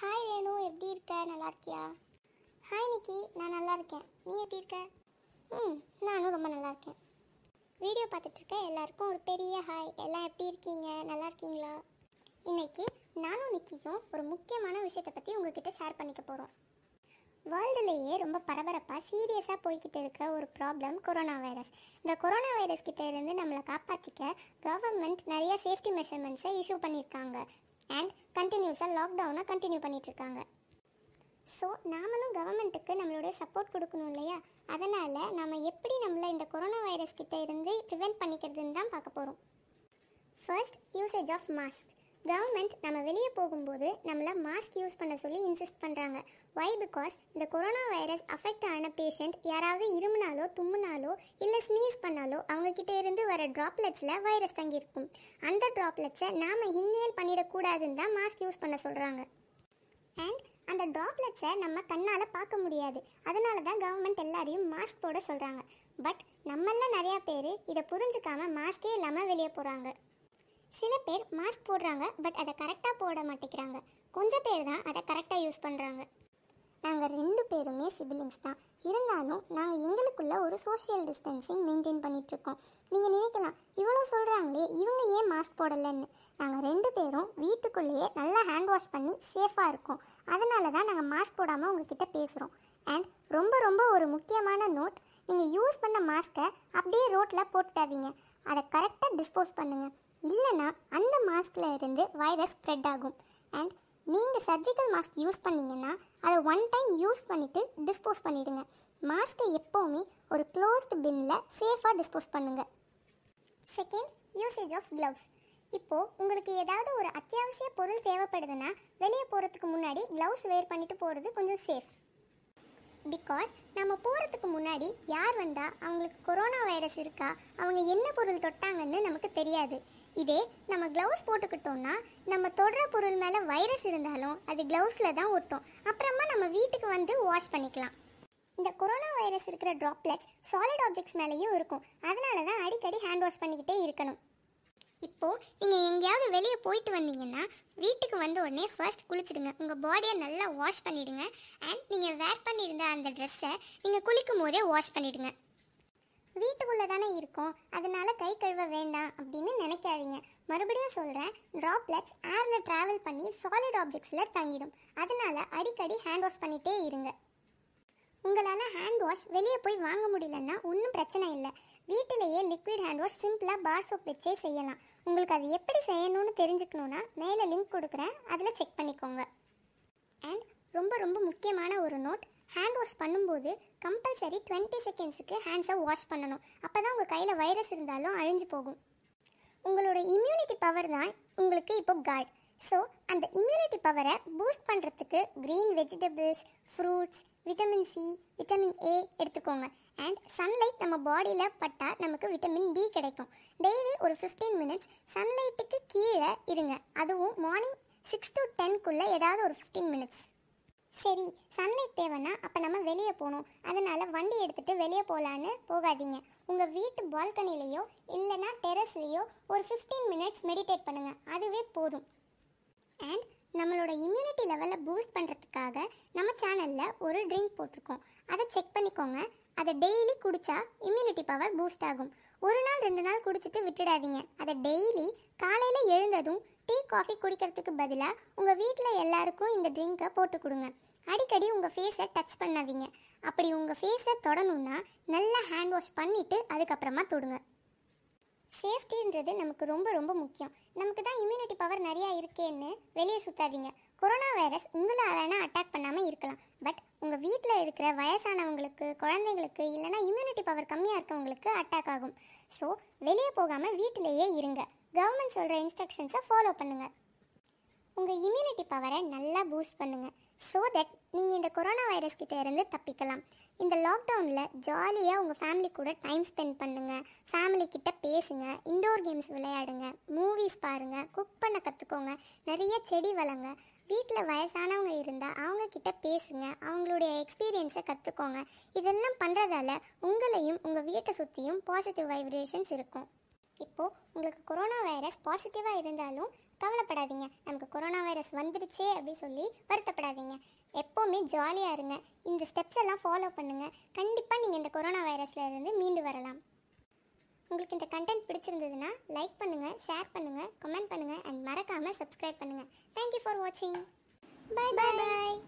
hi Renu எப்படி இருக்க நல்லா இருக்கியா ஹாய் நிக்கி நான் நல்லா இருக்கேன் நீ எப்படி இருக்க ம் நானும் ரொம்ப நல்லா இருக்கேன் வீடியோ பார்த்துட்ருக்க எல்லாருக்கும் ஒரு பெரிய ஹாய் எல்லாம் எப்படி இருக்கீங்க நல்லா இருக்கீங்களா இன்னைக்கு நானும் நிக்கியும் ஒரு முக்கியமான விஷயத்தை பற்றி உங்ககிட்ட ஷேர் பண்ணிக்க போகிறோம் வேர்ல்டுலேயே ரொம்ப பரபரப்பாக சீரியஸாக போய்கிட்டு இருக்க ஒரு ப்ராப்ளம் கொரோனா வைரஸ் இந்த கொரோனா வைரஸ் கிட்டேருந்து நம்மளை காப்பாற்றிக்க கவர்மெண்ட் நிறைய சேஃப்டி மெஷர்மெண்ட்ஸை இஷ்யூ பண்ணியிருக்காங்க அண்ட் கண்டினியூஸாக லாக்டவுனை கண்டினியூ பண்ணிகிட்ருக்காங்க ஸோ நாமளும் கவர்மெண்ட்டுக்கு நம்மளுடைய சப்போர்ட் கொடுக்கணும் இல்லையா அதனால் நம்ம எப்படி நம்மளை இந்த கொரோனா வைரஸ் கிட்டே இருந்து ப்ரிவெண்ட் பண்ணிக்கிறதுன்னு தான் பார்க்க போகிறோம் first usage of mask government நம்ம வெளியே போகும்போது நம்மளை மாஸ்க் யூஸ் பண்ண சொல்லி இன்சிஸ்ட் பண்ணுறாங்க ஒய் பிகாஸ் இந்த கொரோனா வைரஸ் அஃபெக்ட் ஆன பேஷண்ட் யாராவது இருமுனாலோ தும்முனாலோ இல்லை ஸ்னீஸ் பண்ணாலோ அவங்கக்கிட்ட இருந்து வர ட்ராப்லெட்ஸில் வைரஸ் தங்கியிருக்கும் அந்த ட்ராப்லெட்ஸை நாம் இன்மேல் பண்ணிடக்கூடாதுன்னு தான் மாஸ்க் யூஸ் பண்ண சொல்கிறாங்க அண்ட் அந்த ட்ராப்லெட்ஸை நம்ம கண்ணால் பார்க்க முடியாது அதனால தான் கவர்மெண்ட் எல்லாரையும் மாஸ்க் போட சொல்கிறாங்க பட் நம்மள நிறையா பேர் இதை புரிஞ்சுக்காமல் மாஸ்கே இல்லாமல் வெளியே போகிறாங்க சில பேர் மாஸ்க் போடுறாங்க பட் அதை கரெக்டாக போட மாட்டேங்கிறாங்க கொஞ்சம் பேர் தான் அதை கரெக்டாக யூஸ் பண்ணுறாங்க நாங்கள் ரெண்டு பேருமே சிபிலிங்ஸ் தான் இருந்தாலும் நாங்கள் எங்களுக்குள்ள ஒரு சோஷியல் டிஸ்டன்சிங் மெயின்டைன் பண்ணிகிட்ருக்கோம் நீங்கள் நினைக்கலாம் இவ்வளோ சொல்கிறாங்களே இவங்க ஏன் மாஸ்க் போடலைன்னு நாங்கள் ரெண்டு பேரும் வீட்டுக்குள்ளேயே நல்லா ஹேண்ட் வாஷ் பண்ணி சேஃபாக இருக்கோம் அதனால தான் நாங்கள் மாஸ்க் போடாமல் உங்ககிட்ட பேசுகிறோம் அண்ட் ரொம்ப ரொம்ப ஒரு முக்கியமான நோட் நீங்கள் யூஸ் பண்ண மாஸ்க்கை அப்படியே ரோட்டில் போட்டுடாதீங்க அதை கரெக்டாக டிஸ்போஸ் பண்ணுங்கள் இல்லைனா அந்த மாஸ்கில் இருந்து வைரஸ் ஸ்ப்ரெட் ஆகும் அண்ட் நீங்கள் சர்ஜிக்கல் மாஸ்க் யூஸ் பண்ணிங்கன்னா அதை ஒன் டைம் யூஸ் பண்ணிவிட்டு டிஸ்போஸ் பண்ணிவிடுங்க மாஸ்க்கை எப்போவுமே ஒரு க்ளோஸ்டு பின்னில் சேஃபாக டிஸ்போஸ் பண்ணுங்கள் செகண்ட் யூசேஜ் ஆஃப் க்ளவுஸ் இப்போது உங்களுக்கு ஏதாவது ஒரு அத்தியாவசிய பொருள் தேவைப்படுதுன்னா வெளியே போகிறதுக்கு முன்னாடி க்ளவுஸ் வேர் பண்ணிட்டு போகிறது கொஞ்சம் சேஃப் பிகாஸ் நம்ம போகிறதுக்கு முன்னாடி யார் வந்தால் அவங்களுக்கு கொரோனா வைரஸ் இருக்கா அவங்க என்ன பொருள் தொட்டாங்கன்னு நமக்கு தெரியாது இதே நம்ம க்ளவுஸ் போட்டுக்கிட்டோம்னா நம்ம தொடுற பொருள் மேலே வைரஸ் இருந்தாலும் அது க்ளவுஸில் தான் ஒட்டும் அப்புறமா நம்ம வீட்டுக்கு வந்து வாஷ் பண்ணிக்கலாம் இந்த கொரோனா வைரஸ் இருக்கிற ட்ராப்லெட்ஸ் சாலிட் ஆப்ஜெக்ட்ஸ் மேலேயும் இருக்கும் அதனால தான் அடிக்கடி ஹேண்ட் வாஷ் பண்ணிக்கிட்டே இருக்கணும் இப்போது நீங்கள் எங்கேயாவது வெளியே போயிட்டு வந்தீங்கன்னா வீட்டுக்கு வந்த உடனே ஃபர்ஸ்ட் குளிச்சுடுங்க உங்கள் பாடியை நல்லா வாஷ் பண்ணிவிடுங்க அண்ட் நீங்கள் வேர் பண்ணியிருந்த அந்த ட்ரெஸ்ஸை நீங்கள் குளிக்கும் போதே வாஷ் பண்ணிவிடுங்க வீட்டுக்குள்ளே தானே இருக்கும் அதனால கை கழுவ வேண்டாம் அப்படின்னு நினைக்காதீங்க மறுபடியும் சொல்கிறேன் ட்ராப்லெட்ஸ் ஏரில் ட்ராவல் பண்ணி சாலிட் ஆப்ஜெக்ட்ஸில் தங்கிடும் அதனால அடிக்கடி ஹேண்ட் வாஷ் பண்ணிகிட்டே இருங்க உங்களால் ஹேண்ட் வாஷ் வெளியே போய் வாங்க முடியலன்னா ஒன்றும் பிரச்சனை இல்லை வீட்டிலேயே லிக்விட் ஹேண்ட் வாஷ் சிம்பிளாக பார் சோப் வச்சே செய்யலாம் உங்களுக்கு அது எப்படி செய்யணும்னு தெரிஞ்சுக்கணுன்னா மேலே லிங்க் கொடுக்குறேன் அதில் செக் பண்ணிக்கோங்க அண்ட் ரொம்ப ரொம்ப முக்கியமான ஒரு நோட் ஹேண்ட் வாஷ் பண்ணும்போது கம்பல்சரி டுவெண்ட்டி செகண்ட்ஸுக்கு ஹேண்ட்ஸை வாஷ் பண்ணணும் அப்போ தான் உங்கள் கையில் வைரஸ் இருந்தாலும் அழிஞ்சு போகும் உங்களோட இம்யூனிட்டி பவர் தான் உங்களுக்கு இப்போ காட் ஸோ அந்த இம்யூனிட்டி பவரை பூஸ்ட் பண்ணுறதுக்கு green vegetables fruits vitamin C vitamin A எடுத்துக்கோங்க அண்ட் சன்லைட் நம்ம பாடியில் பட்டால் நமக்கு விட்டமின் டி கிடைக்கும் டெய்லி ஒரு ஃபிஃப்டீன் மினிட்ஸ் சன்லைட்டுக்கு கீழே இருங்க அதுவும் மார்னிங் சிக்ஸ் டு டென்க்குள்ளே ஏதாவது ஒரு ஃபிஃப்டீன் மினிட்ஸ் சரி சன்லைட் தேவைன்னா அப்போ நம்ம வெளியே போகணும் அதனால் வண்டி எடுத்துகிட்டு வெளியே போகலான்னு போகாதீங்க உங்கள் வீட்டு பால்கனிலேயோ இல்லைனா டெரஸ்லேயோ ஒரு ஃபிஃப்டீன் மினிட்ஸ் மெடிடேட் பண்ணுங்கள் அதுவே போதும் அண்ட் நம்மளோட இம்யூனிட்டி லெவலை பூஸ்ட் பண்ணுறதுக்காக நம்ம சேனலில் ஒரு ட்ரிங்க் போட்டிருக்கோம் அதை செக் பண்ணிக்கோங்க அதை டெய்லி குடித்தா இம்யூனிட்டி பவர் பூஸ்ட் ஆகும் ஒரு நாள் ரெண்டு நாள் குடிச்சிட்டு விட்டுடாதீங்க அதை டெய்லி காலையில் எழுந்ததும் டீ காஃபி குடிக்கிறதுக்கு பதிலாக உங்கள் வீட்டில் எல்லாருக்கும் இந்த ட்ரிங்கை போட்டு கொடுங்க அடிக்கடி உங்கள் ஃபேஸை டச் பண்ணாதீங்க அப்படி உங்கள் ஃபேஸை தொடணும்னா நல்லா ஹேண்ட் வாஷ் பண்ணிவிட்டு அதுக்கப்புறமா தொடுங்க சேஃப்டின்றது நமக்கு ரொம்ப ரொம்ப முக்கியம் நமக்கு தான் இம்யூனிட்டி பவர் நிறையா இருக்கேன்னு வெளியே சுற்றாதீங்க கொரோனா வைரஸ் உங்களை வேணால் அட்டாக் பண்ணாமல் இருக்கலாம் பட் உங்கள் வீட்டில் இருக்கிற வயசானவங்களுக்கு குழந்தைங்களுக்கு இல்லைனா இம்யூனிட்டி பவர் கம்மியாக இருக்கவங்களுக்கு அட்டாக் ஆகும் ஸோ வெளியே போகாமல் வீட்டிலேயே இருங்க கவர்மெண்ட் சொல்கிற இன்ஸ்ட்ரக்ஷன்ஸை ஃபாலோ பண்ணுங்கள் உங்கள் இம்யூனிட்டி பவரை நல்லா பூஸ்ட் பண்ணுங்கள் ஸோ தட் நீங்கள் இந்த கொரோனா வைரஸ் கிட்டே இருந்து தப்பிக்கலாம் இந்த லாக்டவுனில் ஜாலியாக உங்கள் ஃபேமிலி கூட டைம் ஸ்பெண்ட் பண்ணுங்கள் ஃபேமிலி கிட்ட பேசுங்க இண்டோர் கேம்ஸ் விளையாடுங்க மூவிஸ் பாருங்கள் குக் பண்ண கற்றுக்கோங்க நிறைய செடி வளங்க வீட்டில் வயசானவங்க இருந்தால் அவங்கக்கிட்ட பேசுங்க அவங்களுடைய எக்ஸ்பீரியன்ஸை கற்றுக்கோங்க இதெல்லாம் பண்ணுறதால உங்களையும் உங்கள் வீட்டை சுற்றியும் பாசிட்டிவ் வைப்ரேஷன்ஸ் இருக்கும் இப்போது உங்களுக்கு கொரோனா வைரஸ் பாசிட்டிவா இருந்தாலும் கவலைப்படாதீங்க நமக்கு கொரோனா வைரஸ் வந்துடுச்சே அப்படின்னு சொல்லி வருத்தப்படாதீங்க எப்போவுமே ஜாலியாக இருங்க இந்த ஸ்டெப்ஸ் எல்லாம் ஃபாலோ பண்ணுங்கள் கண்டிப்பாக நீங்கள் இந்த கொரோனா வைரஸில் இருந்து மீண்டு வரலாம் உங்களுக்கு இந்த கண்டென்ட் பிடிச்சிருந்ததுன்னா லைக் பண்ணுங்கள் ஷேர் பண்ணுங்கள் கமெண்ட் பண்ணுங்கள் அண்ட் மறக்காமல் சப்ஸ்கிரைப் பண்ணுங்கள் தேங்க்யூ ஃபார் வாட்சிங் பாய் பாய் பாய்